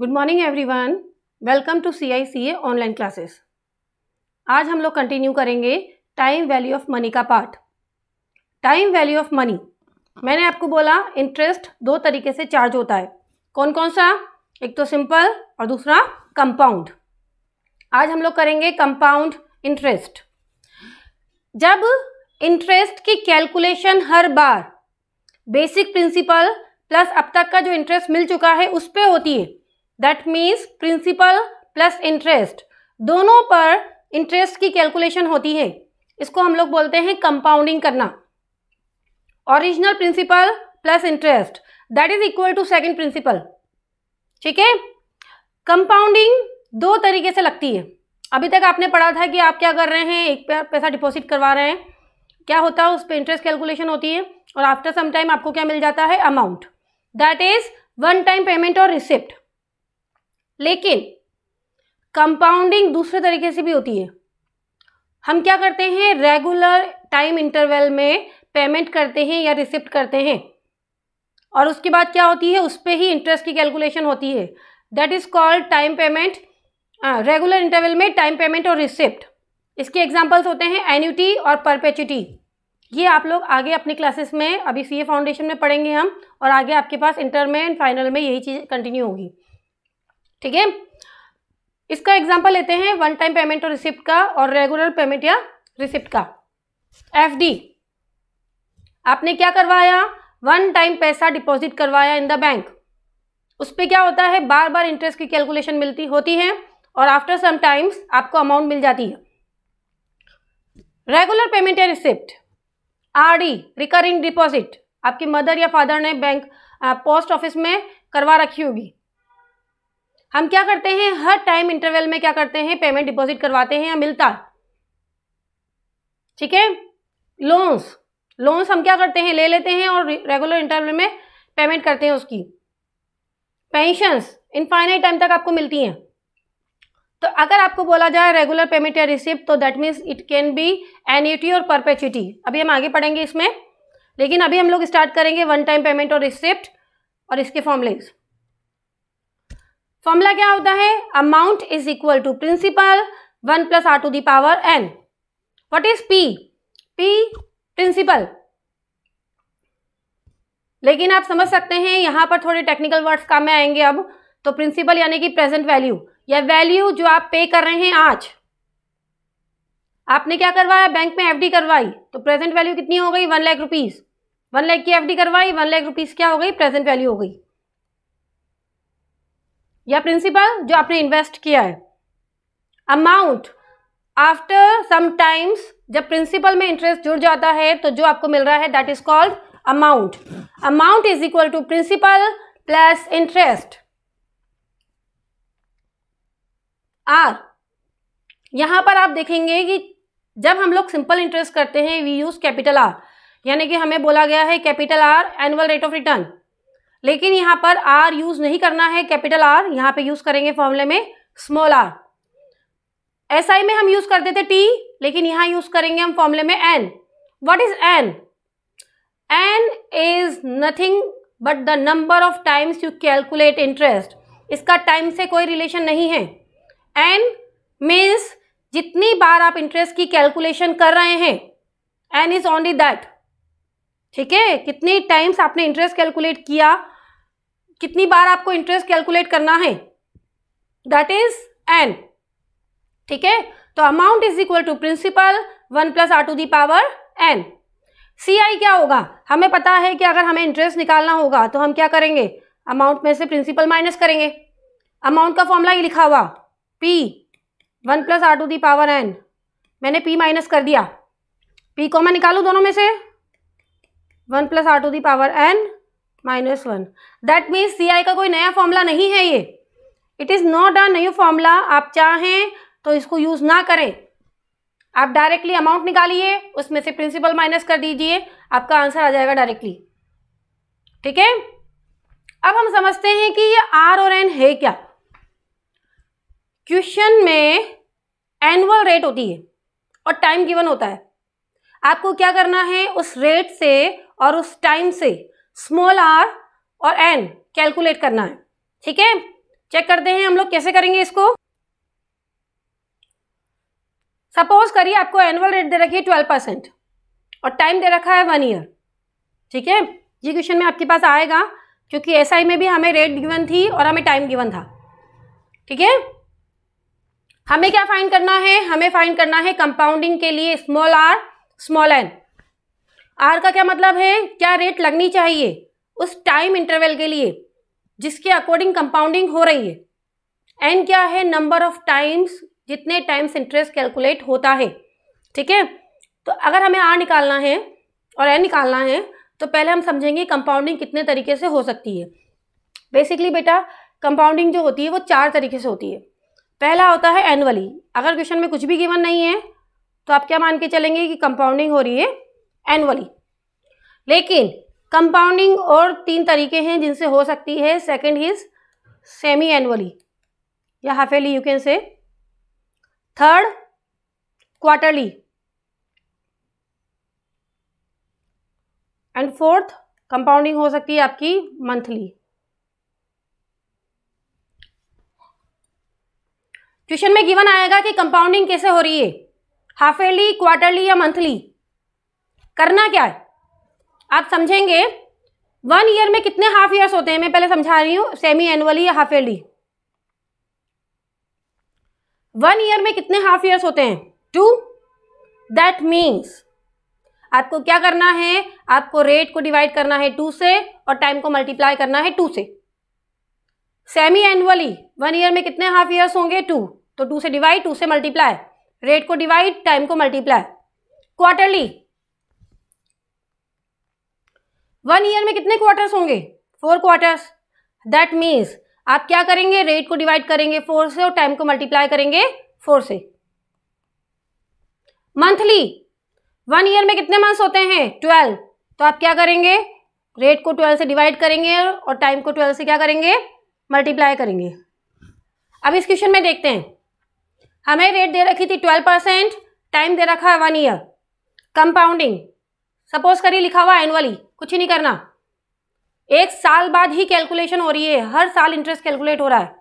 Good morning everyone welcome to C I C A online classes आज हम लोग continue करेंगे टाइम वैल्यू ऑफ मनी का part time value of money मैंने आपको बोला इंटरेस्ट दो तरीके से चार्ज होता है कौन कौन सा एक तो सिंपल और दूसरा कंपाउंड आज हम लोग करेंगे कंपाउंड इंटरेस्ट जब इंटरेस्ट की कैलकुलेशन हर बार बेसिक प्रिंसिपल प्लस अब तक का जो इंटरेस्ट मिल चुका है उस पर होती है that means principal plus interest दोनों पर इंटरेस्ट की कैलकुलेशन होती है इसको हम लोग बोलते हैं कंपाउंडिंग करना original principal plus interest that is equal to second principal ठीक है कंपाउंडिंग दो तरीके से लगती है अभी तक आपने पढ़ा था कि आप क्या कर रहे हैं एक पैसा डिपॉजिट करवा रहे हैं क्या होता है उस पर इंटरेस्ट कैलकुलेशन होती है और आफ्टर सम टाइम आपको क्या मिल जाता है amount that is one time payment और रिसिप्ट लेकिन कंपाउंडिंग दूसरे तरीके से भी होती है हम क्या करते हैं रेगुलर टाइम इंटरवल में पेमेंट करते हैं या रिसिप्ट करते हैं और उसके बाद क्या होती है उस पर ही इंटरेस्ट की कैलकुलेशन होती है that is called time payment regular interval में टाइम पेमेंट और रिसिप्ट इसके एग्जाम्पल्स होते हैं एन्यूटी और परपेचुटी ये आप लोग आगे अपनी क्लासेस में अभी सी फाउंडेशन में पढ़ेंगे हम और आगे आपके पास इंटर में एंड फाइनल में यही चीज़ कंटिन्यू होगी ठीक है इसका एग्जाम्पल लेते हैं वन टाइम पेमेंट और रिसिप्ट का और रेगुलर पेमेंट या रिसिप्ट का डी आपने क्या करवाया वन टाइम पैसा डिपॉजिट करवाया इन द बैंक उस पर क्या होता है बार बार इंटरेस्ट की कैलकुलेशन मिलती होती है और आफ्टर सम टाइम्स आपको अमाउंट मिल जाती है रेगुलर पेमेंट या रिसिप्ट आरडी रिकरिंग डिपॉजिट आपकी मदर या फादर ने बैंक पोस्ट ऑफिस में करवा रखी होगी हम क्या करते हैं हर टाइम इंटरवल में क्या करते हैं पेमेंट डिपॉजिट करवाते हैं या मिलता ठीक है लोन्स लोन्स हम क्या करते हैं ले लेते हैं और रेगुलर इंटरवल में पेमेंट करते हैं उसकी पेंशंस इनफाइनाइट टाइम तक आपको मिलती हैं तो अगर आपको बोला जाए रेगुलर पेमेंट या रिसिप्ट तो that means it can be annuity और परपेचुटी अभी हम आगे पढ़ेंगे इसमें लेकिन अभी हम लोग स्टार्ट करेंगे वन टाइम पेमेंट और रिसिप्ट और इसके फॉर्मलेस फॉर्मूला क्या होता है amount is equal to principal one plus are to the power n what is P P principal लेकिन आप समझ सकते हैं यहां पर थोड़े टेक्निकल वर्ड्स काम में आएंगे अब तो प्रिंसिपल यानी कि प्रेजेंट वैल्यू या वैल्यू जो आप पे कर रहे हैं आज आपने क्या करवाया बैंक में एफडी करवाई तो प्रेजेंट वैल्यू कितनी हो गई one lakh rupees one lakh की एफडी करवाई वन लाख रुपीज़ क्या हो गई प्रेजेंट वैल्यू हो गई या प्रिंसिपल जो आपने इन्वेस्ट किया है अमाउंट आफ्टर सम टाइम्स जब प्रिंसिपल में इंटरेस्ट जुड़ जाता है तो जो आपको मिल रहा है that is called amount amount is equal to principal plus interest r यहां पर आप देखेंगे कि जब हम लोग सिंपल इंटरेस्ट करते हैं वी यूज कैपिटल आर यानी कि हमें बोला गया है capital r annual rate of return लेकिन यहाँ पर आर यूज़ नहीं करना है कैपिटल आर यहाँ पे यूज़ करेंगे फॉर्मूले में स्मॉल आर एस आई में हम यूज़ करते थे टी लेकिन यहाँ यूज़ करेंगे हम फॉर्मूले में n what is n n is nothing but the number of times you calculate interest इसका टाइम से कोई रिलेशन नहीं है एन मीन्स जितनी बार आप इंटरेस्ट की कैलकुलेशन कर रहे हैं एन इज़ ओनली दैट ठीक है कितने टाइम्स आपने इंटरेस्ट कैलकुलेट किया कितनी बार आपको इंटरेस्ट कैलकुलेट करना है दैट इज एन ठीक है तो amount is equal to principal one plus are to the power n C I क्या होगा हमें पता है कि अगर हमें इंटरेस्ट निकालना होगा तो हम क्या करेंगे अमाउंट में से प्रिंसिपल माइनस करेंगे अमाउंट का फॉर्मूला ये लिखा हुआ P one plus are to the power n मैंने पी माइनस कर दिया पी को मैं निकालू दोनों में से one plus are to the power N minus one that means C I का कोई नया फॉर्मूला नहीं है ये it is not a new formula आप चाहें तो इसको यूज़ ना करें आप डायरेक्टली अमाउंट निकालिए उसमें से प्रिंसिपल माइनस कर दीजिए आपका आंसर आ जाएगा डायरेक्टली ठीक है अब हम समझते हैं कि ये आर और एन है क्या क्वेश्चन में एनुअल रेट होती है और टाइम गिवन होता है आपको क्या करना है उस रेट से और उस टाइम से स्मॉल आर और एन कैलकुलेट करना है ठीक है चेक करते हैं हम लोग कैसे करेंगे इसको सपोज करिए आपको एनुअल रेट दे रखी है ट्वेल्व परसेंट और टाइम दे रखा है वन ईयर ठीक है ये क्वेश्चन में आपके पास आएगा क्योंकि एस SI में भी हमें रेट गिवन थी और हमें टाइम गिवन था ठीक है हमें क्या फाइंड करना है हमें फाइंड करना है कंपाउंडिंग के लिए small r small n r का क्या मतलब है क्या रेट लगनी चाहिए उस टाइम इंटरवल के लिए जिसके अकॉर्डिंग कंपाउंडिंग हो रही है एन क्या है नंबर ऑफ टाइम्स जितने टाइम्स इंटरेस्ट कैलकुलेट होता है ठीक है तो अगर हमें आर निकालना है और एन निकालना है तो पहले हम समझेंगे कंपाउंडिंग कितने तरीके से हो सकती है बेसिकली बेटा कंपाउंडिंग जो होती है वो चार तरीके से होती है पहला होता है एनुअली अगर क्वेश्चन में कुछ भी गिवन नहीं है तो आप क्या मान के चलेंगे कि कंपाउंडिंग हो रही है एनुअली लेकिन कंपाउंडिंग और तीन तरीके हैं जिनसे हो सकती है सेकंड इज सेमी एनुअली या halfly you can say third quarterly and fourth compounding हो सकती है आपकी मंथली क्वेश्चन में गिवन आएगा कि कंपाउंडिंग कैसे हो रही है हाफ एयरली क्वार्टरली या मंथली करना क्या है आप समझेंगे वन ईयर में कितने हाफ ईयर्स होते हैं मैं पहले समझा रही हूँ सेमी एनुअली या हाफ ईयरली वन ईयर में कितने हाफ ईयर्स होते हैं टू दैट मीन्स आपको क्या करना है आपको रेट को डिवाइड करना है टू से और टाइम को मल्टीप्लाई करना है टू से सेमी एनुअली वन ईयर में कितने हाफ ईयर्स होंगे टू तो टू से डिवाइड टू से मल्टीप्लाई रेट को डिवाइड टाइम को मल्टीप्लाई क्वार्टरली वन ईयर में कितने क्वार्टर्स होंगे फोर क्वार्टर्स दैट मीन्स आप क्या करेंगे रेट को डिवाइड करेंगे फोर से और टाइम को मल्टीप्लाई करेंगे फोर से मंथली वन ईयर में कितने मंथ्स होते हैं ट्वेल्व तो आप क्या करेंगे रेट को ट्वेल्व से डिवाइड करेंगे और टाइम को ट्वेल्व से क्या करेंगे मल्टीप्लाई करेंगे अब इस क्वेश्चन में देखते हैं हमें रेट दे रखी थी ट्वेल्व परसेंट टाइम दे रखा है वन ईयर कंपाउंडिंग सपोज करिए लिखा हुआ एनुअली कुछ ही नहीं करना एक साल बाद ही कैलकुलेशन हो रही है हर साल इंटरेस्ट कैलकुलेट हो रहा है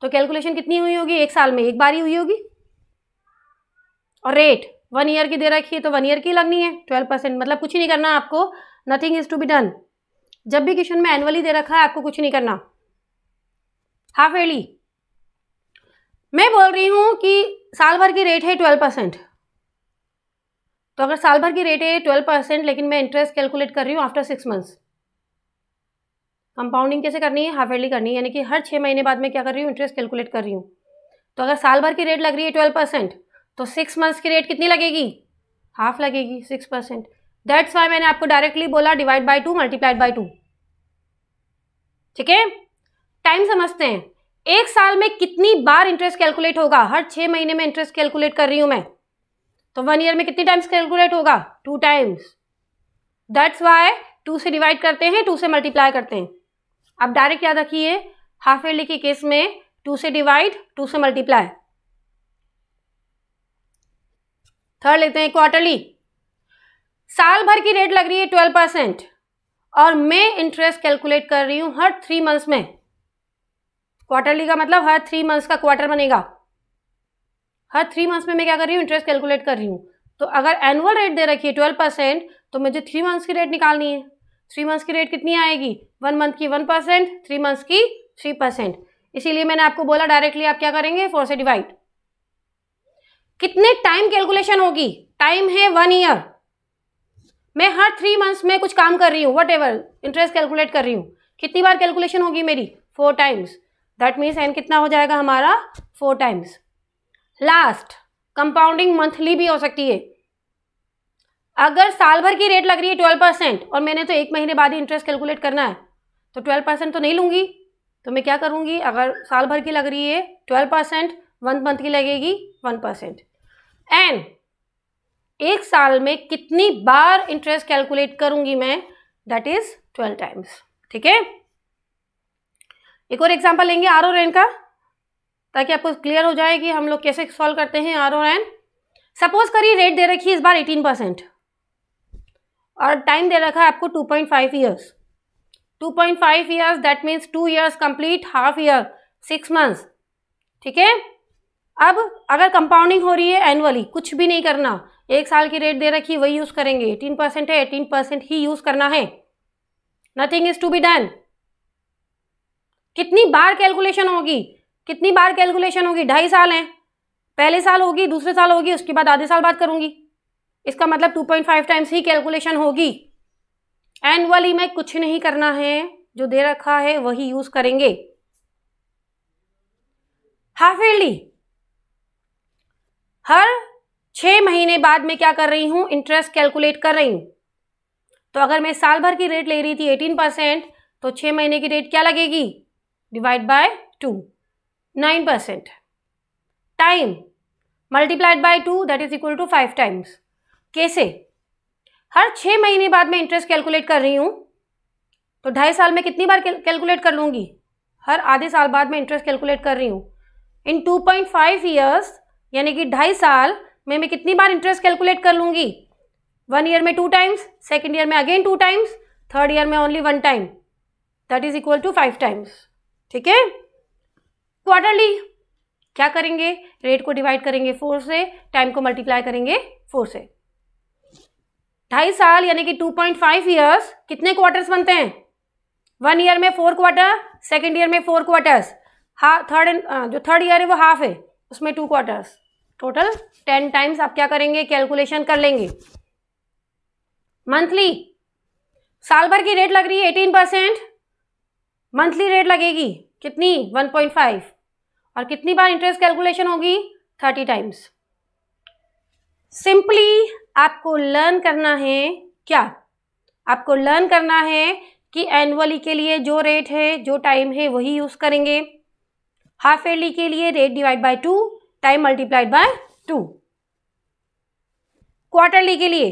तो कैलकुलेशन कितनी हुई होगी एक साल में एक बार ही हुई होगी और रेट वन ईयर की दे रखी है तो वन ईयर की लगनी है ट्वेल्व परसेंट मतलब कुछ ही नहीं करना आपको nothing is to be done जब भी क्वेश्चन में एनुअली दे रखा है आपको कुछ नहीं करना हाफ एली मैं बोल रही हूं कि साल भर की रेट है ट्वेल्व परसेंट तो अगर साल भर की रेट है ट्वेल्व परसेंट लेकिन मैं इंटरेस्ट कैलकुलेट कर रही हूँ आफ्टर सिक्स मंथ्स कंपाउंडिंग कैसे करनी है हाफ एडली करनी है यानी कि हर छः महीने बाद मैं क्या कर रही हूँ इंटरेस्ट कैलकुलेट कर रही हूँ तो अगर साल भर की रेट लग रही है ट्वेल्व परसेंट तो सिक्स मंथ्स की रेट कितनी लगेगी हाफ लगेगी सिक्स परसेंट दैट्स वाई मैंने आपको डायरेक्टली बोला divide by two multiplied by two ठीक है टाइम समझते हैं एक साल में कितनी बार इंटरेस्ट कैलकुलेट होगा हर छः महीने में इंटरेस्ट कैलकुलेट कर रही हूँ मैं तो वन ईयर में कितनी टाइम्स कैलकुलेट होगा two times that's why two से डिवाइड करते हैं टू से मल्टीप्लाई करते हैं अब डायरेक्ट याद रखिए हाफ ईयरली के केस में टू से डिवाइड टू से मल्टीप्लाई थर्ड लेते हैं क्वार्टरली साल भर की रेट लग रही है ट्वेल्व परसेंट और मैं इंटरेस्ट कैलकुलेट कर रही हूं हर थ्री मंथ्स में क्वार्टरली का मतलब हर थ्री मंथ्स का क्वार्टर बनेगा हर थ्री मंथ्स में मैं क्या कर रही हूँ इंटरेस्ट कैलकुलेट कर रही हूँ तो अगर एनुअल रेट दे रखी है ट्वेल्व परसेंट तो मुझे थ्री मंथ्स की रेट निकालनी है थ्री मंथ्स की रेट कितनी आएगी वन मंथ की वन परसेंट थ्री मंथ्स की थ्री परसेंट इसीलिए मैंने आपको बोला डायरेक्टली आप क्या करेंगे फोर से डिवाइड कितने टाइम कैलकुलेशन होगी टाइम है वन ईयर मैं हर थ्री मंथ्स में कुछ काम कर रही हूँ वट एवर इंटरेस्ट कैलकुलेट कर रही हूँ कितनी बार कैलकुलेशन होगी मेरी four times that means n कितना हो जाएगा हमारा four times last compounding monthly भी हो सकती है अगर साल भर की रेट लग रही है ट्वेल्व परसेंट और मैंने तो एक महीने बाद ही इंटरेस्ट कैलकुलेट करना है तो ट्वेल्व परसेंट तो नहीं लूँगी तो मैं क्या करूँगी अगर साल भर की लग रही है ट्वेल्व परसेंट वन मंथ की लगेगी वन परसेंट एंड एक साल में कितनी बार इंटरेस्ट कैलकुलेट करूँगी मैं दैट इज़ ट्वेल्व टाइम्स ठीक है एक और एग्जाम्पल लेंगे आर ओ रेन का ताकि आपको क्लियर हो जाए कि हम लोग कैसे सॉल्व करते हैं आर और एन सपोज करिए रेट दे रखी है इस बार एटीन परसेंट और टाइम दे रखा है आपको two point five years two point five years that means two years complete half year six months ठीक है अब अगर कंपाउंडिंग हो रही है एनुअली कुछ भी नहीं करना एक साल की रेट दे रखी वही यूज़ करेंगे एटीन परसेंट है एटीन परसेंट ही यूज़ करना है nothing is to be done कितनी बार कैलकुलेशन होगी कितनी बार कैलकुलेशन होगी ढाई साल हैं पहले साल होगी दूसरे साल होगी उसके बाद आधे साल बाद करूँगी इसका मतलब टू पॉइंट फाइव टाइम्स ही कैलकुलेशन होगी एनुअली में कुछ नहीं करना है जो दे रखा है वही यूज करेंगे हाफ एयरली हर छः महीने बाद में क्या कर रही हूँ इंटरेस्ट कैलकुलेट कर रही हूँ तो अगर मैं साल भर की रेट ले रही थी एटीन परसेंट तो छः महीने की रेट क्या लगेगी divide by two nine percent time multiplied by two that is equal to five times कैसे हर छः महीने बाद मैं इंटरेस्ट कैलकुलेट कर रही हूँ तो ढाई साल में कितनी बार कैलकुलेट कर लूँगी हर आधे साल बाद मैं इंटरेस्ट कैलकुलेट कर रही हूँ in two point five years यानी कि ढाई साल में मैं कितनी बार इंटरेस्ट कैलकुलेट कर लूँगी वन ईयर में टू टाइम्स सेकेंड ईयर में again two times third year में only one time that is equal to five times ठीक है क्वार्टरली क्या करेंगे रेट को डिवाइड करेंगे फोर से टाइम को मल्टीप्लाई करेंगे फोर से ढाई साल यानी कि टू पॉइंट फाइव ईयर्स कितने क्वार्टर्स बनते हैं वन ईयर में फोर क्वार्टर सेकेंड ईयर में फोर क्वार्टर्स हा थर्ड जो थर्ड ईयर है वो हाफ है उसमें two quarters total ten times आप क्या करेंगे कैलकुलेशन कर लेंगे मंथली साल भर की रेट लग रही है एटीन परसेंट मंथली रेट लगेगी कितनी वन पॉइंट फाइव और कितनी बार इंटरेस्ट कैलकुलेशन होगी थर्टी टाइम्स सिंपली आपको लर्न करना है क्या आपको लर्न करना है कि एनुअली के लिए जो रेट है जो टाइम है वही यूज़ करेंगे हाफ एयरली के लिए rate divide by two time multiplied by two quarterly के लिए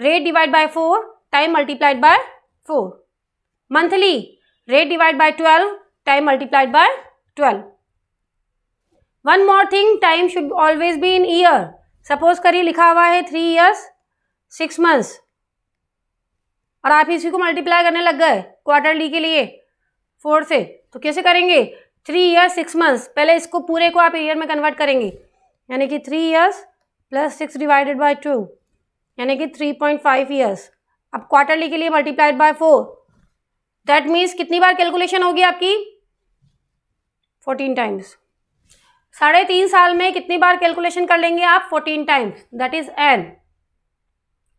rate divide by four time multiplied by four monthly rate divide by twelve time multiplied by twelve one more thing time should always be in year suppose करिए लिखा हुआ है three years six months और आप इसी को multiply करने लग गए क्वार्टरली के लिए फोर से तो कैसे करेंगे थ्री ईयर्स सिक्स मंथ्स पहले इसको पूरे को आप ईयर में कन्वर्ट करेंगे यानी कि three years plus six divided by two यानी कि थ्री पॉइंट फाइव ईयर्स अब क्वार्टरली के लिए multiplied by four that means कितनी बार कैलकुलेशन होगी आपकी फोर्टीन टाइम्स साढ़े तीन साल में कितनी बार कैलकुलेशन कर लेंगे आप fourteen times that is n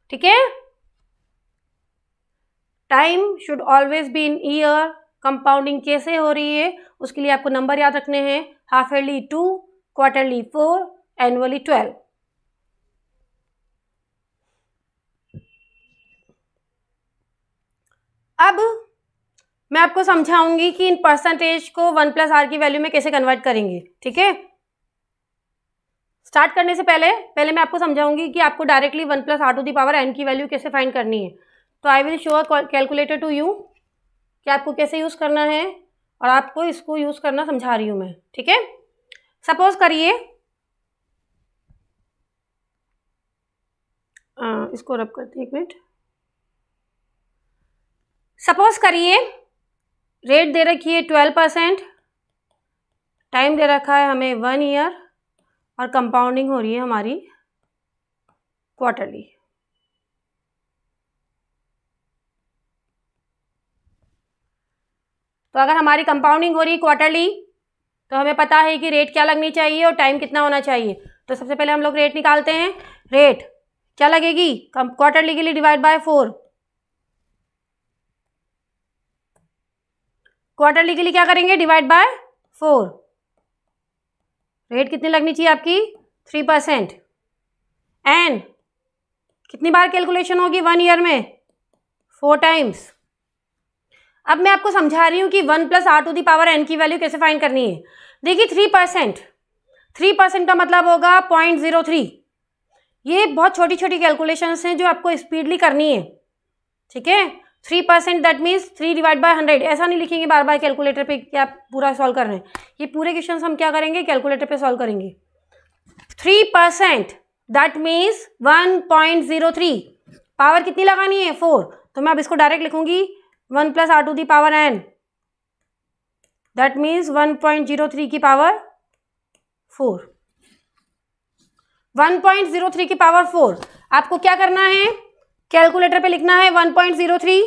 ठीक है time should always be in year compounding कैसे हो रही है उसके लिए आपको नंबर याद रखने हैं half yearly two quarterly four annually twelve अब मैं आपको समझाऊंगी कि इन परसेंटेज को वन प्लस आर की वैल्यू में कैसे कन्वर्ट करेंगे ठीक है स्टार्ट करने से पहले पहले मैं आपको समझाऊंगी कि आपको directly one plus are to the power n की वैल्यू कैसे फाइंड करनी है तो I will show a calculator to you कि आपको कैसे यूज़ करना है और आपको इसको यूज़ करना समझा रही हूँ मैं ठीक है सपोज करिए इसको रब करते हैं एक मिनट सपोज करिए रेट दे रखी है ट्वेल्व परसेंट टाइम दे रखा है हमें वन ईयर और कंपाउंडिंग हो रही है हमारी क्वार्टरली तो अगर हमारी कंपाउंडिंग हो रही है क्वार्टरली तो हमें पता है कि रेट क्या लगनी चाहिए और टाइम कितना होना चाहिए तो सबसे पहले हम लोग रेट निकालते हैं रेट क्या लगेगी क्वार्टरली के लिए डिवाइड बाय फोर क्वार्टरली के लिए क्या करेंगे डिवाइड बाय फोर रेट कितनी लगनी चाहिए आपकी थ्री परसेंट एन कितनी बार कैलकुलेशन होगी वन ईयर में फोर टाइम्स अब मैं आपको समझा रही हूँ कि one plus are to the power n की वैल्यू कैसे फाइंड करनी है देखिए थ्री परसेंट थ्री परसेंट का मतलब होगा पॉइंट ज़ीरो थ्री ये बहुत छोटी छोटी कैलकुलेशंस हैं जो आपको स्पीडली करनी है ठीक है three percent that means three divide by hundred ऐसा नहीं लिखेंगे बार बार कैलकुलेटर पे क्या पूरा सॉल्व कर रहे हैं ये पूरे क्वेश्चन हम क्या करेंगे कैलकुलेटर पे सॉल्व करेंगे three percent that means one point zero three power कितनी लगानी है फोर तो मैं अब इसको डायरेक्ट लिखूंगी one plus are to the power n that means one point zero three की power four one point zero three की पावर फोर आपको क्या करना है कैलकुलेटर पे लिखना है one point zero three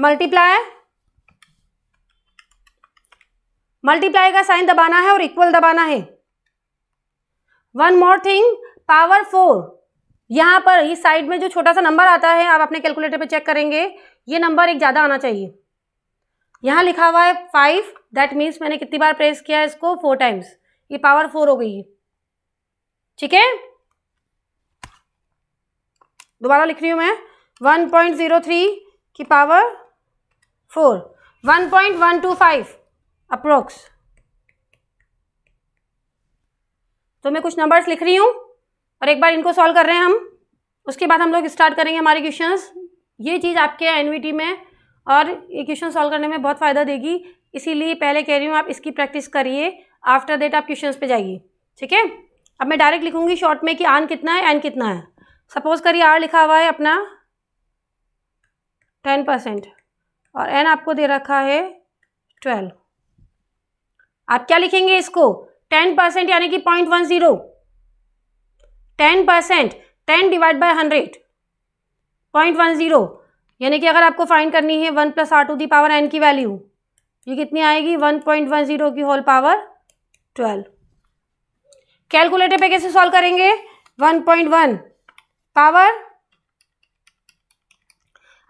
multiply multiply का साइन दबाना है और इक्वल दबाना है one more thing power four यहां पर इस साइड में जो छोटा सा नंबर आता है आप अपने कैलकुलेटर पे चेक करेंगे ये नंबर एक ज़्यादा आना चाहिए यहां लिखा हुआ है फाइव दैट मीन्स मैंने कितनी बार प्रेस किया है इसको फोर टाइम्स ये पावर फोर हो गई है ठीक है दोबारा लिख रही हूँ मैं वन पॉइंट ज़ीरो थ्री की power four one point one two five approx तो मैं कुछ नंबर्स लिख रही हूँ और एक बार इनको सॉल्व कर रहे हैं हम उसके बाद हम लोग स्टार्ट करेंगे हमारे क्वेश्चंस ये चीज़ आपके एन में और ये क्वेश्चन सॉल्व करने में बहुत फ़ायदा देगी इसीलिए पहले कह रही हूँ आप इसकी प्रैक्टिस करिए आफ्टर डेट आप क्वेश्चंस पे जाइए ठीक है अब मैं डायरेक्ट लिखूंगी शॉर्ट में कि आन कितना है एन कितना है सपोज करिए आर लिखा हुआ है अपना टेन परसेंट और एन आपको दे रखा है ट्वेल्व आप क्या लिखेंगे इसको टेन परसेंट यानी कि point one zero ten percent ten divide by hundred point one zero यानी कि अगर आपको फाइंड करनी है one plus are to the power n की वैल्यू ये कितनी आएगी वन पॉइंट वन ज़ीरो की होल पावर ट्वेल्व कैलकुलेटर पे कैसे सॉल्व करेंगे वन पॉइंट वन पावर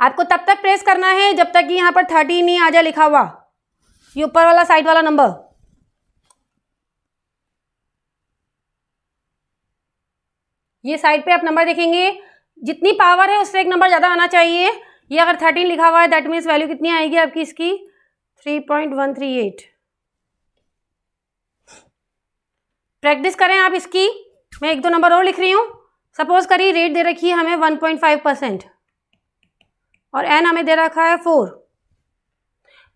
आपको तब तक प्रेस करना है जब तक कि यहां पर थर्टी नहीं आ जाए लिखा हुआ ये ऊपर वाला साइड वाला नंबर ये साइड पे आप नंबर देखेंगे जितनी पावर है उससे एक नंबर ज़्यादा आना चाहिए ये अगर थर्टीन लिखा हुआ है दैट मीन्स वैल्यू कितनी आएगी आपकी इसकी three point one three eight practice करें आप इसकी मैं एक दो नंबर और लिख रही हूं सपोज करिए रेट दे रखी है हमें वन पॉइंट फाइव परसेंट और एन हमें दे रखा है four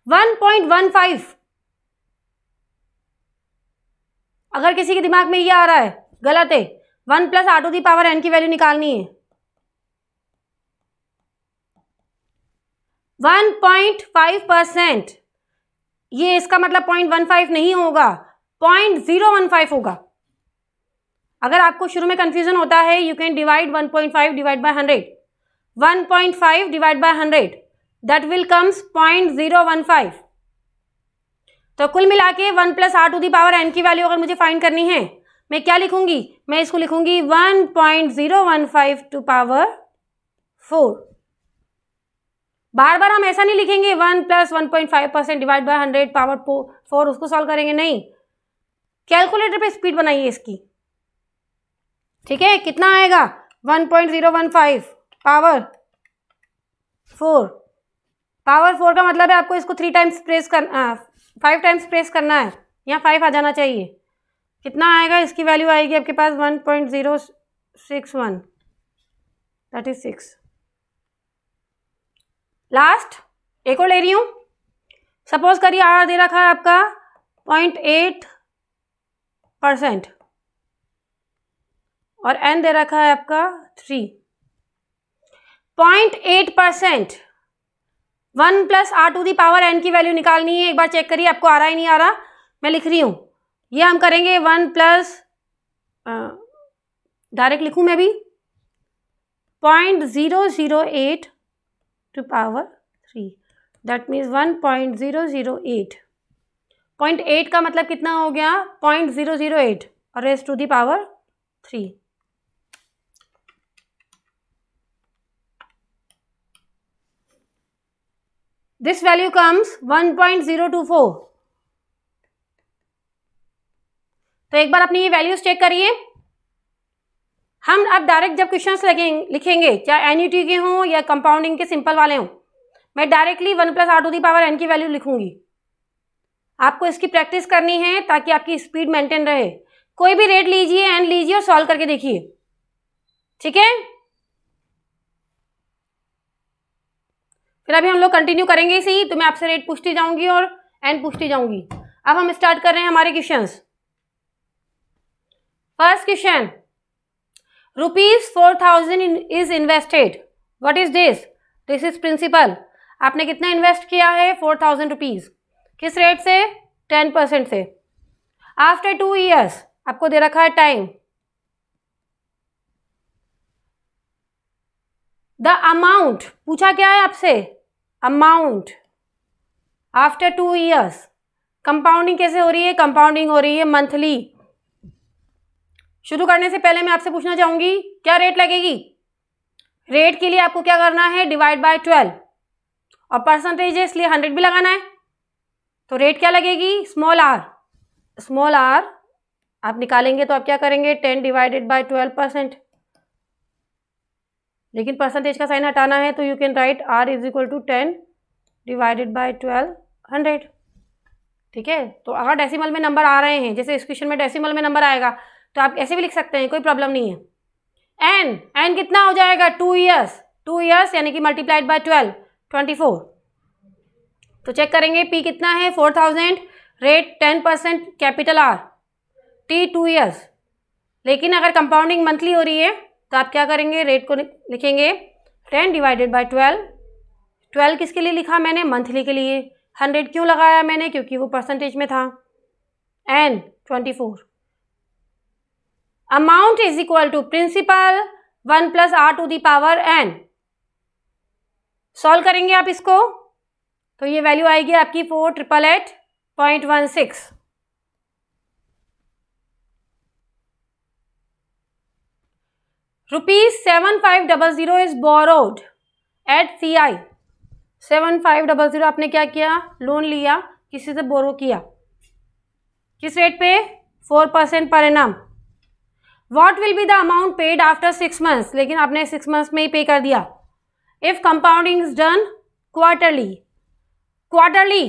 one point one five अगर किसी के दिमाग में ये आ रहा है गलत है one plus r to the power n की वैल्यू निकालनी है वन पॉइंट फाइव परसेंट ये इसका मतलब पॉइंट वन फाइव नहीं होगा पॉइंट जीरो वन फाइव होगा अगर आपको शुरू में कंफ्यूजन होता है you can divide 1.5 point five divide by hundred one point five divide by hundred that will comes point zero one five तो कुल मिला के one plus are to the power n की वैल्यू अगर मुझे फाइंड करनी है मैं क्या लिखूंगी मैं इसको लिखूंगी one point zero one five to power four बार बार हम ऐसा नहीं लिखेंगे one plus one point five percent divide by hundred power four उसको सॉल्व करेंगे नहीं कैलकुलेटर पे स्पीड बनाइए इसकी ठीक है कितना आएगा one point zero one five power four power four का मतलब है आपको इसको थ्री टाइम्स प्रेस करना फाइव टाइम्स प्रेस करना है यहाँ फाइव आ जाना चाहिए कितना आएगा इसकी वैल्यू आएगी आपके पास one point zero six one thirty six last एक और ले रही हूँ सपोज करिए आर दे रखा है आपका पॉइंट एट परसेंट और एन दे रखा है आपका three point eight percent one plus are to the power n की वैल्यू निकालनी है एक बार चेक करिए आपको आ रहा ही नहीं आ रहा मैं लिख रही हूँ ये हम करेंगे वन प्लस डायरेक्ट लिखूँ मैं भी point zero zero eight to power three that means one point zero zero eight point eight का मतलब कितना हो गया पॉइंट ज़ीरो ज़ीरो एट और rest to the power three This value comes 1.024. तो एक बार अपनी ये वैल्यूज चेक करिए हम अब डायरेक्ट जब क्वेश्चंस लगेंगे लिखेंगे चाहे एनयूटी के हों या कंपाउंडिंग के सिंपल वाले हों मैं directly one plus are to the power n की वैल्यू लिखूंगी आपको इसकी प्रैक्टिस करनी है ताकि आपकी स्पीड मेंटेन रहे कोई भी रेट लीजिए एन लीजिए और सॉल्व करके देखिए ठीक है फिर अभी हम लोग कंटिन्यू करेंगे इसी तो मैं आपसे रेट पूछती जाऊंगी और एंड पूछती जाऊंगी अब हम स्टार्ट कर रहे हैं हमारे question first question rupees four thousand is invested what is this this is principal आपने कितना इन्वेस्ट किया है फोर थाउजेंड रुपीज़ किस रेट से टेन परसेंट से आफ्टर टू ईयर्स आपको दे रखा है टाइम द अमाउंट पूछा क्या है आपसे amount after two years compounding कैसे हो रही है कंपाउंडिंग हो रही है मंथली शुरू करने से पहले मैं आपसे पूछना चाहूंगी क्या रेट लगेगी रेट के लिए आपको क्या करना है डिवाइड बाय ट्वेल्व और परसेंटेज है इसलिए हंड्रेड भी लगाना है तो रेट क्या लगेगी स्मॉल आर स्मॉल आर आप निकालेंगे तो आप क्या करेंगे ten divided by twelve percent लेकिन परसेंटेज का साइन हटाना है तो you can write r is equal to ten divided by twelve hundred ठीक है तो अगर डेसिमल में नंबर आ रहे हैं जैसे इस क्वेश्चन में डेसिमल में नंबर आएगा तो आप ऐसे भी लिख सकते हैं कोई प्रॉब्लम नहीं है एन एन कितना हो जाएगा टू ईयर्स टू ईयर्स यानी कि multiplied by twelve twenty four तो चेक करेंगे पी कितना है four thousand rate ten percent capital r t two years लेकिन अगर कंपाउंडिंग मंथली हो रही है तो आप क्या करेंगे रेट को लिखेंगे ten divided by twelve twelve किसके लिए लिखा मैंने मंथली के लिए हंड्रेड क्यों लगाया मैंने क्योंकि वो परसेंटेज में था n twenty four amount is equal to principal one plus are to the power n solve करेंगे आप इसको तो ये वैल्यू आएगी आपकी four triple eight point one six rupees seven five double zero is borrowed at C I seven five double zero आपने क्या किया लोन लिया किसी से बोरो किया किस रेट पे four percent per annum what will be the amount paid after six months लेकिन आपने सिक्स मंथ्स में ही पे कर दिया if compounding is done quarterly quarterly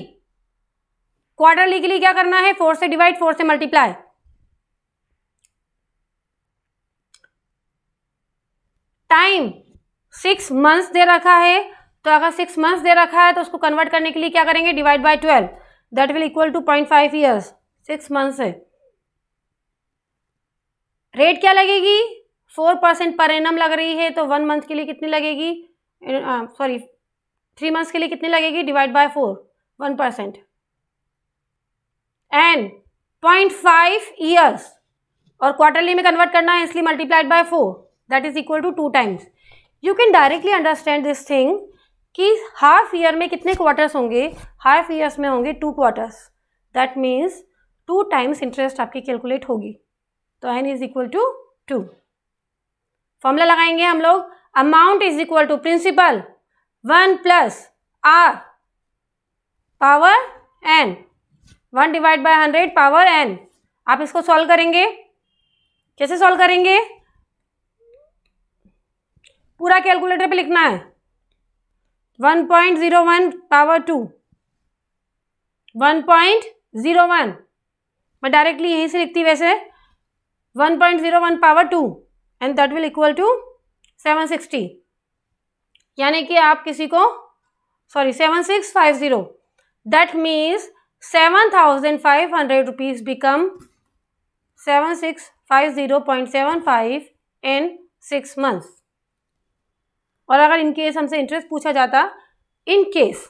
quarterly के लिए क्या करना है फोर से डिवाइड फोर से मल्टीप्लाई टाइम सिक्स मंथ्स दे रखा है तो अगर सिक्स मंथ्स दे रखा है तो उसको कन्वर्ट करने के लिए क्या करेंगे divide by twelve that will equal to point five years six months है रेट क्या लगेगी फोर परसेंट पर एनम लग रही है तो वन मंथ के लिए कितनी लगेगी सॉरी थ्री मंथ्स के लिए कितनी लगेगी divide by four one percent and point five years और क्वार्टरली में कन्वर्ट करना है इसलिए multiplied by four that is equal to two times you can directly understand this thing कि हाफ ईयर में कितने क्वार्टर्स होंगे हाफ ईयर्स में होंगे two quarters that means two times interest आपकी कैलकुलेट होगी तो n is equal to two formula लगाएंगे हम लोग amount is equal to principal one plus are power N one divide by hundred power n आप इसको सॉल्व करेंगे कैसे सॉल्व करेंगे पूरा कैलकुलेटर पे लिखना है one point zero one power two one point zero one मैं डायरेक्टली यहीं से लिखती वैसे one point zero one power two and that will equal to seven sixty यानी कि आप किसी को sorry seven six five zero that means seven thousand five hundred rupees become seven six five zero point seven five in six months और अगर in case हमसे interest पूछा जाता इन केस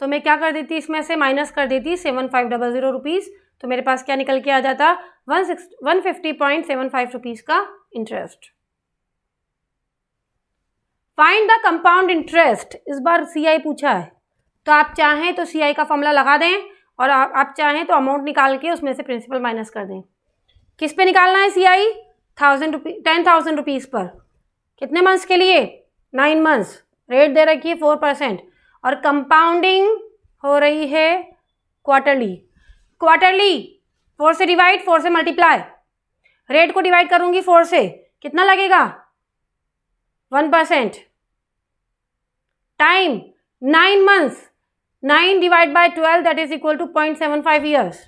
तो मैं क्या कर देती इसमें से माइनस कर देती seven five double zero rupees तो मेरे पास क्या निकल के आ जाता one six one fifty point seven five rupees का interest find the compound interest इस बार सीआई पूछा है तो आप चाहें तो सीआई का फॉर्मूला लगा दें और आप, आप चाहें तो अमाउंट निकाल के उसमें से प्रिंसिपल माइनस कर दें किस पे निकालना है C I thousand rupee ten thousand rupees पर कितने मंथ्स के लिए नाइन मंथ्स रेट दे रखी है फोर परसेंट और कंपाउंडिंग हो रही है क्वार्टरली क्वार्टरली फोर से डिवाइड फोर से मल्टीप्लाई रेट को डिवाइड करूंगी फोर से कितना लगेगा one percent time nine months nine divide by twelve that is equal to point seven five years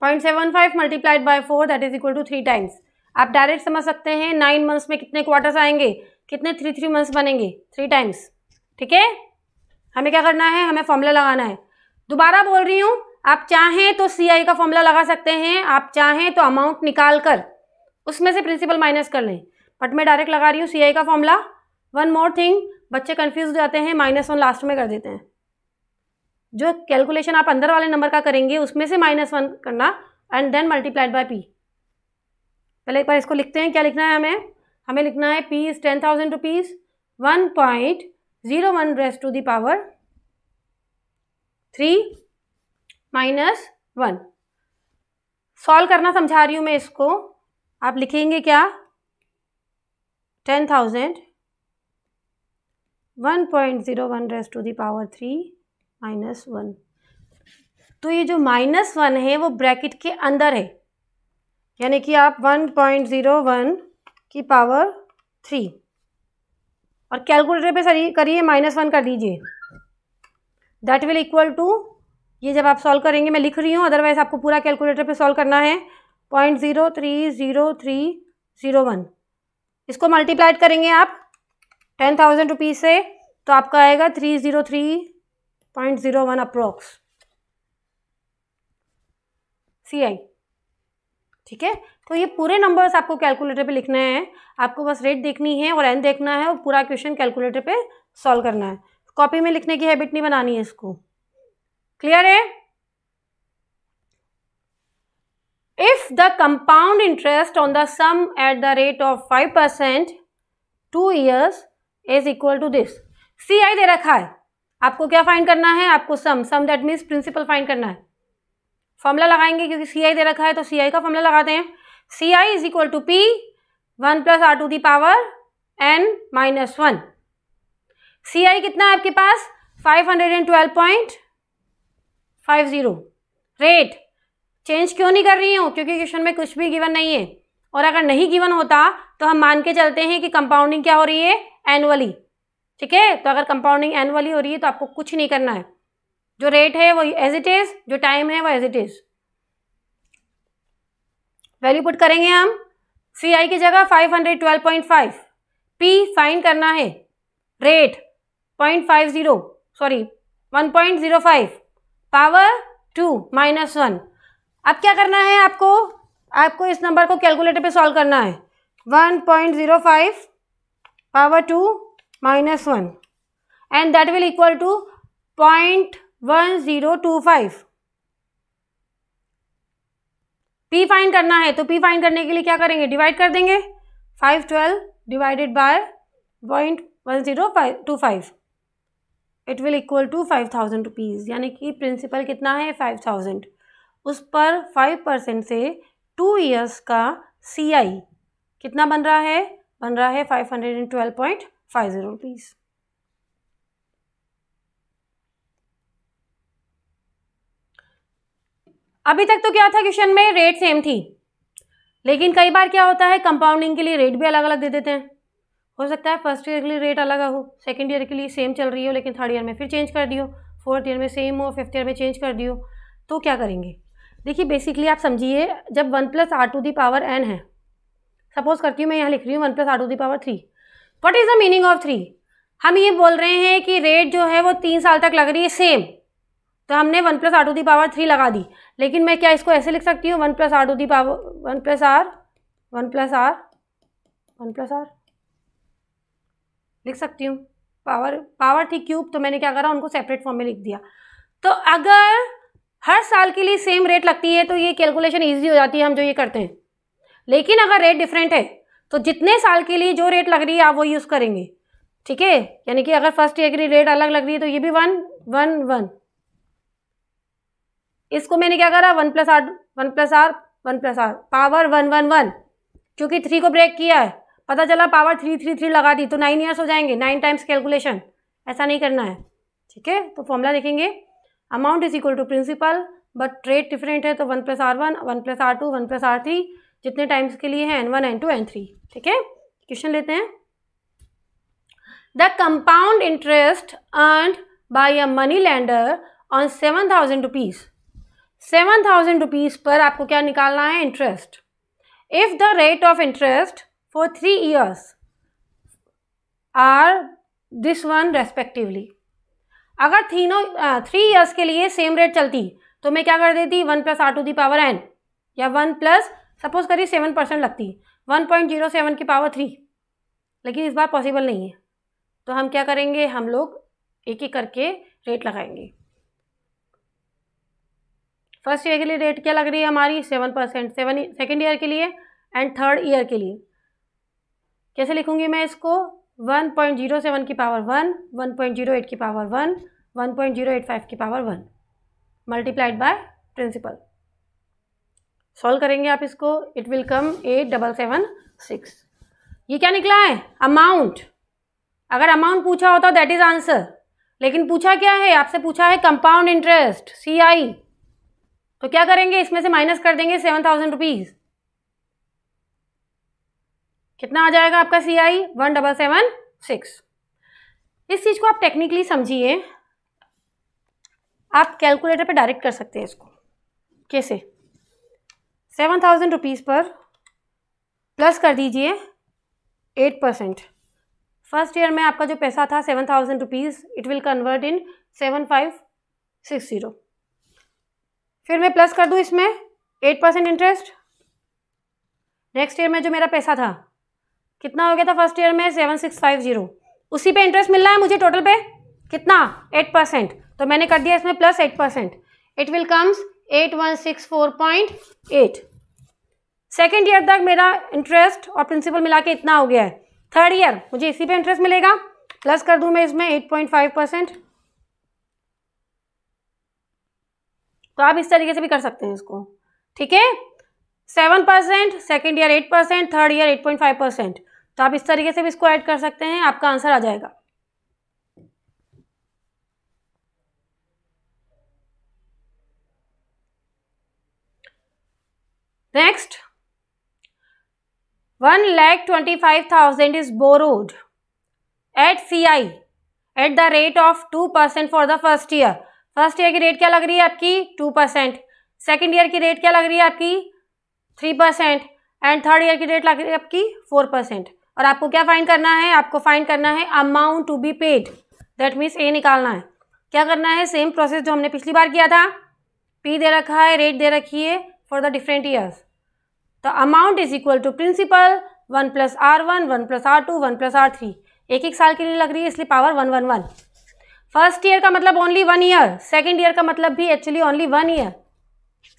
point seven five multiplied by four that is equal to three times आप direct समझ सकते हैं nine months में कितने quarters आएंगे कितने three three months बनेंगे three times ठीक है हमें क्या करना है हमें फॉर्मूला लगाना है दोबारा बोल रही हूँ आप चाहें तो सी आई का फॉर्मूला लगा सकते हैं आप चाहें तो अमाउंट निकाल कर उसमें से प्रिंसिपल माइनस कर लें बट मैं डायरेक्ट लगा रही हूँ सी आई का फॉर्मूला वन मोर थिंग बच्चे कन्फ्यूज हो जाते हैं माइनस वन लास्ट में कर देते हैं जो कैलकुलेशन आप अंदर वाले नंबर का करेंगे उसमें से माइनस वन करना and then multiplied by p पहले एक बार इसको लिखते हैं क्या लिखना है हमें हमें लिखना है p is ten thousand rupees one point zero one raise to the power three minus one solve करना समझा रही हूँ मैं इसको आप लिखेंगे क्या ten thousand one point zero one raise to the power three minus one तो ये जो माइनस वन है वो ब्रैकेट के अंदर है यानी कि आप वन पॉइंट ज़ीरो वन की पावर थ्री और कैलकुलेटर पे सरी करिए माइनस वन कर दीजिए दैट विल इक्वल टू ये जब आप सॉल्व करेंगे मैं लिख रही हूँ अदरवाइज आपको पूरा कैलकुलेटर पे सॉल्व करना है point zero three zero three zero one इसको मल्टीप्लाइड करेंगे आप टेन थाउजेंड रुपीज़ से तो आपका आएगा three zero three point zero one approx C I ठीक है तो ये पूरे नंबर्स आपको कैलकुलेटर पे लिखना है आपको बस रेट देखनी है और एन देखना है और पूरा क्वेश्चन कैलकुलेटर पे सॉल्व करना है कॉपी में लिखने की हैबिट नहीं बनानी है इसको क्लियर है if compound interest on the sum at the rate of five percent two years is equal to this C I दे रखा है आपको क्या फाइंड करना है आपको sum sum that means principal find करना है फॉर्मूला लगाएंगे क्योंकि सी आई दे रखा है तो सी आई का फॉर्मूला लगाते हैं C I is equal to P one plus are to the power N minus one C I कितना है आपके पास five hundred and twelve point five zero rate change क्यों नहीं कर रही हूँ क्योंकि क्वेश्चन में कुछ भी गिवन नहीं है और अगर नहीं गिवन होता तो हम मान के चलते हैं कि कंपाउंडिंग क्या हो रही है एनुअली ठीक है तो अगर कंपाउंडिंग एनुअली हो रही है तो आपको कुछ नहीं करना है जो रेट है वो एज इट इज़ जो टाइम है वो as it is value put करेंगे हम सी आई की जगह five hundred twelve point five P find करना है rate point five zero sorry one point zero five power two minus one अब क्या करना है आपको आपको इस नंबर को कैलकुलेटर पे सॉल्व करना है one point zero five power two minus one and that will equal to point one zero two five P find करना है तो पी फाइंड करने के लिए क्या करेंगे डिवाइड कर देंगे five twelve divided by five it will equal to five thousand rupees यानी कि प्रिंसिपल कितना है फाइव थाउजेंड उस पर फाइव परसेंट से टू ईयर्स का सी आई कितना बन रहा है बन रहा है five hundred and twelve point five zero rupees अभी तक तो क्या था क्वेश्चन में रेट सेम थी लेकिन कई बार क्या होता है कंपाउंडिंग के लिए रेट भी अलग अलग दे देते हैं हो सकता है फर्स्ट ईयर के लिए रेट अलग हो सेकेंड ईयर के लिए सेम चल रही हो लेकिन थर्ड ईयर में फिर चेंज कर दियो फोर्थ ईयर में सेम हो फिफ्थ ईयर में चेंज कर दियो तो क्या करेंगे देखिए बेसिकली आप समझिए जब one plus are to the power N है सपोज करती हूँ मैं यहाँ लिख रही हूँ one plus are to the power three what is the meaning of three हम ये बोल रहे हैं कि रेट जो है वो तीन साल तक लग रही है सेम तो हमने one plus are to the power three लगा दी लेकिन मैं क्या इसको ऐसे लिख सकती हूँ one plus are to the power one plus R one plus R one plus R लिख सकती हूँ पावर पावर थी क्यूब तो मैंने क्या करा उनको सेपरेट फॉर्म में लिख दिया तो अगर हर साल के लिए सेम रेट लगती है तो ये कैलकुलेशन ईजी हो जाती है हम जो ये करते हैं लेकिन अगर रेट डिफरेंट है तो जितने साल के लिए जो रेट लग रही है आप वो यूज़ करेंगे ठीक है यानी कि अगर फर्स्ट ईयर के लिए रेट अलग लग रही है तो ये भी वन वन वन इसको मैंने क्या करा one plus R one plus R one plus are power one one one क्योंकि थ्री को ब्रेक किया है पता चला पावर थ्री थ्री थ्री लगा दी तो नाइन ईयर्स हो जाएंगे नाइन टाइम्स कैलकुलेशन ऐसा नहीं करना है ठीक है तो फॉर्मूला देखेंगे amount is equal to principal but rate different है तो one plus R one one plus are two one plus R three जितने टाइम्स के लिए है N one N two N three ठीक है क्वेश्चन लेते हैं the compound interest earn by a money lender on seven thousand rupees seven thousand rupees पर आपको क्या निकालना है interest if the rate of interest for three years are this one respectively अगर तीनों थ्री ईयर्स के लिए सेम रेट चलती तो मैं क्या कर देती one plus are to the power N या वन प्लस सपोज करिए सेवन परसेंट लगती है वन पॉइंट जीरो सेवन की पावर थ्री लेकिन इस बार पॉसिबल नहीं है तो हम क्या करेंगे हम लोग एक एक करके रेट लगाएंगे फर्स्ट ईयर के लिए रेट क्या लग रही है हमारी seven percent seven second year के लिए एंड थर्ड ईयर के लिए कैसे लिखूंगी मैं इसको वन पॉइंट जीरो सेवन की power one one point zero eight की power one one point zero eight five की power one multiplied by principal solve करेंगे आप इसको it will come eight double seven six ये क्या निकला है अमाउंट अगर अमाउंट पूछा होता दैट इज आंसर लेकिन पूछा क्या है आपसे पूछा है कंपाउंड इंटरेस्ट सी आई तो क्या करेंगे इसमें से माइनस कर देंगे सेवन थाउजेंड रुपीज़ कितना आ जाएगा आपका C I one double seven six इस चीज़ को आप टेक्निकली समझिए आप कैलकुलेटर पे डायरेक्ट कर सकते हैं इसको कैसे सेवन थाउजेंड रुपीज़ पर प्लस कर दीजिए एट परसेंट फर्स्ट ईयर में आपका जो पैसा था seven thousand rupees it will convert in seven five six zero फिर मैं प्लस कर दूँ इसमें eight percent interest next year में जो मेरा पैसा था कितना हो गया था फर्स्ट ईयर में सेवन सिक्स फाइव जीरो उसी पे इंटरेस्ट मिलना है मुझे टोटल पे कितना एट परसेंट तो मैंने कर दिया इसमें plus eight percent it will comes eight one six four point eight second year तक मेरा इंटरेस्ट और प्रिंसिपल मिला के इतना हो गया है थर्ड ईयर मुझे इसी पे इंटरेस्ट मिलेगा प्लस कर दूं मैं इसमें एट पॉइंट फाइव परसेंट तो आप इस तरीके से भी कर सकते हैं इसको ठीक है seven percent second year eight percent third year eight point five percent तो आप इस तरीके से भी इसको ऐड कर सकते हैं आपका आंसर आ जाएगा next one lakh twenty five thousand is borrowed at C I at the rate of two percent for the first year first year की रेट क्या लग रही है आपकी टू परसेंट सेकेंड ईयर की रेट क्या लग रही है आपकी three percent and third year की रेट लग रही है आपकी फोर परसेंट और आपको क्या फाइन करना है आपको फाइन करना है amount to be paid that means A निकालना है क्या करना है सेम प्रोसेस जो हमने पिछली बार किया था पी दे रखा है रेट दे रखी है for the different years. The amount is equal to principal 1 plus R1, 1 plus R2, 1 plus R3. एक एक साल के लिए लग रही है इसलिए power one one one first year का मतलब only one year second year का मतलब भी actually only one year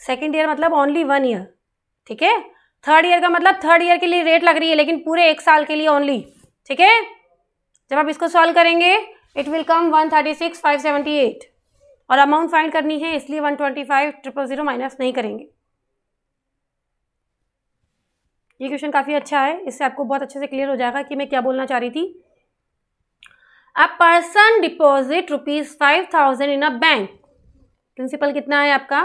second year मतलब ओनली वन ईयर ठीक है थर्ड ईयर का मतलब थर्ड ईयर के लिए रेट लग रही है लेकिन पूरे एक साल के लिए ओनली ठीक है जब आप इसको सॉल्व करेंगे it will come one thirty six five seventy eight और अमाउंट फाइंड करनी है इसलिए one twenty five triple zero minus नहीं करेंगे ये क्वेश्चन काफ़ी अच्छा है इससे आपको बहुत अच्छे से क्लियर हो जाएगा कि मैं क्या बोलना चाह रही थी a person deposit rupees five thousand in a bank principal कितना है आपका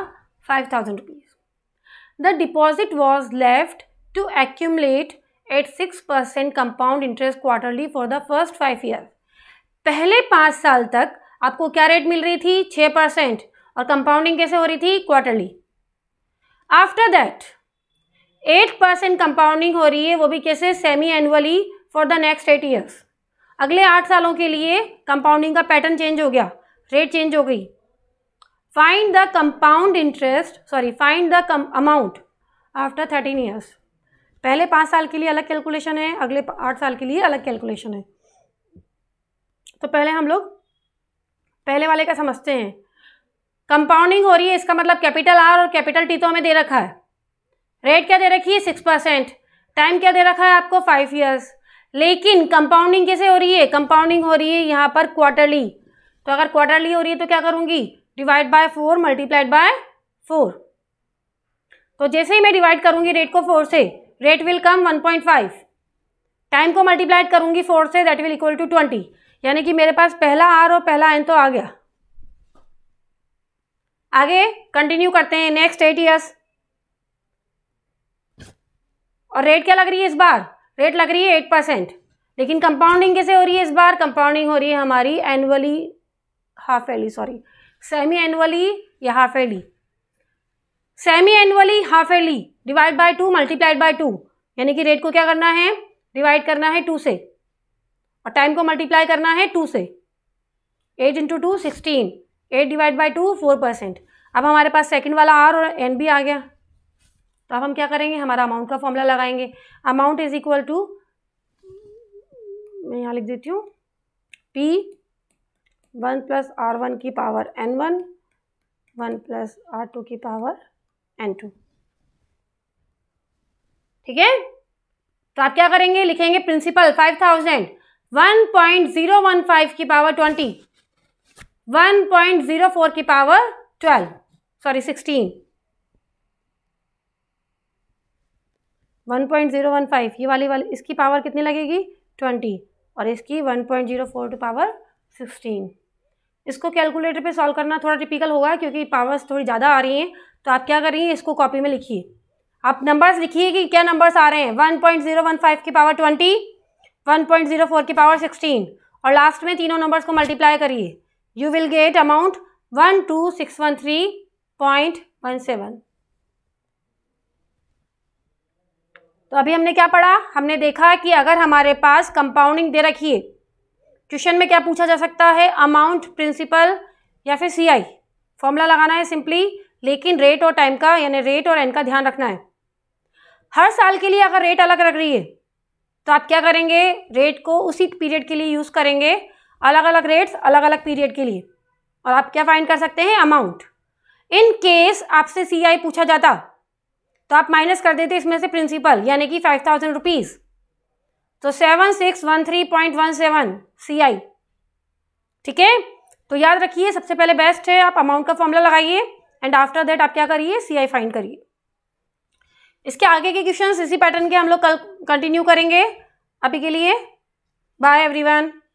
five thousand rupees the deposit was left to accumulate at six percent compound interest quarterly for the first five year पहले पाँच साल तक आपको क्या रेट मिल रही थी छः परसेंट और कंपाउंडिंग कैसे हो रही थी quarterly after that eight percent compounding हो रही है वो भी कैसे semi annually for the next eight years अगले आठ सालों के लिए कंपाउंडिंग का पैटर्न चेंज हो गया रेट चेंज हो गई find the compound interest sorry find the amount after thirteen years पहले पाँच साल के लिए अलग कैलकुलेशन है अगले आठ साल के लिए अलग कैलकुलेशन है तो पहले हम लोग पहले वाले का समझते हैं कंपाउंडिंग हो रही है इसका मतलब कैपिटल आर और कैपिटल टी तो हमें दे रखा है रेट क्या दे रखी है सिक्स परसेंट टाइम क्या दे रखा है आपको फाइव ईयर्स लेकिन कंपाउंडिंग कैसे हो रही है कंपाउंडिंग हो रही है यहाँ पर क्वार्टरली तो अगर क्वार्टरली हो रही है तो क्या करूँगी divide by four multiplied by four तो जैसे ही मैं डिवाइड करूँगी रेट को फोर से rate will come one point five time को मल्टीप्लाइड करूँगी फोर से that will equal to twenty यानी कि मेरे पास पहला आर और पहला एन तो आ गया आगे कंटिन्यू करते हैं नेक्स्ट एट ईयर्स और रेट क्या लग रही है इस बार रेट लग रही है एट परसेंट लेकिन कंपाउंडिंग कैसे हो रही है इस बार कंपाउंडिंग हो रही है हमारी annually half yearly sorry semi annually या half yearly semi annually half yearly divide by two multiplied by two यानी कि रेट को क्या करना है डिवाइड करना है टू से और टाइम को मल्टीप्लाई करना है टू से eight into two sixteen eight divide by two four percent अब हमारे पास सेकेंड वाला आर और एन भी आ गया तो अब हम क्या करेंगे हमारा अमाउंट का फॉर्मूला लगाएंगे अमाउंट इज इक्वल टू मैं यहाँ लिख देती हूँ P one plus R one की power N one one plus are two की पावर एन टू ठीक है तो आप क्या करेंगे लिखेंगे principal five thousand one point zero one five की power twenty one point zero four की power twelve sorry sixteen one point zero one five ये वाली वाली इसकी पावर कितनी लगेगी ट्वेंटी और इसकी one point zero four to power sixteen इसको कैलकुलेटर पे सॉल्व करना थोड़ा टिपिकल होगा क्योंकि पावर्स थोड़ी ज़्यादा आ रही हैं तो आप क्या करिए इसको कॉपी में लिखिए आप नंबर्स लिखिए कि क्या नंबर्स आ रहे हैं one point zero one five की power twenty one point zero four की पावर सिक्सटीन और लास्ट में तीनों नंबर्स को मल्टीप्लाई करिए you will get amount one two six one three point one seven तो अभी हमने क्या पढ़ा हमने देखा कि अगर हमारे पास कंपाउंडिंग दे रखी है क्वेश्चन में क्या पूछा जा सकता है अमाउंट प्रिंसिपल या फिर सी आई फॉर्मूला लगाना है सिंपली लेकिन रेट और टाइम का यानी रेट और एन का ध्यान रखना है हर साल के लिए अगर रेट अलग रख रही है तो आप क्या करेंगे रेट को उसी पीरियड के लिए यूज़ करेंगे अलग अलग रेट्स अलग अलग पीरियड के लिए और आप क्या फाइंड कर सकते हैं अमाउंट इन केस आपसे सी आई पूछा जाता तो आप माइनस कर देते इसमें से प्रिंसिपल यानी कि फाइव थाउजेंड रुपीज़ तो seven six one three point one seven C I ठीक है तो याद रखिए सबसे पहले बेस्ट है आप अमाउंट का फॉर्मूला लगाइए एंड आफ्टर दैट आप क्या करिए सी आई फाइंड करिए इसके आगे के क्वेश्चन इसी पैटर्न के हम लोग कल कंटिन्यू करेंगे अभी के लिए बाय वन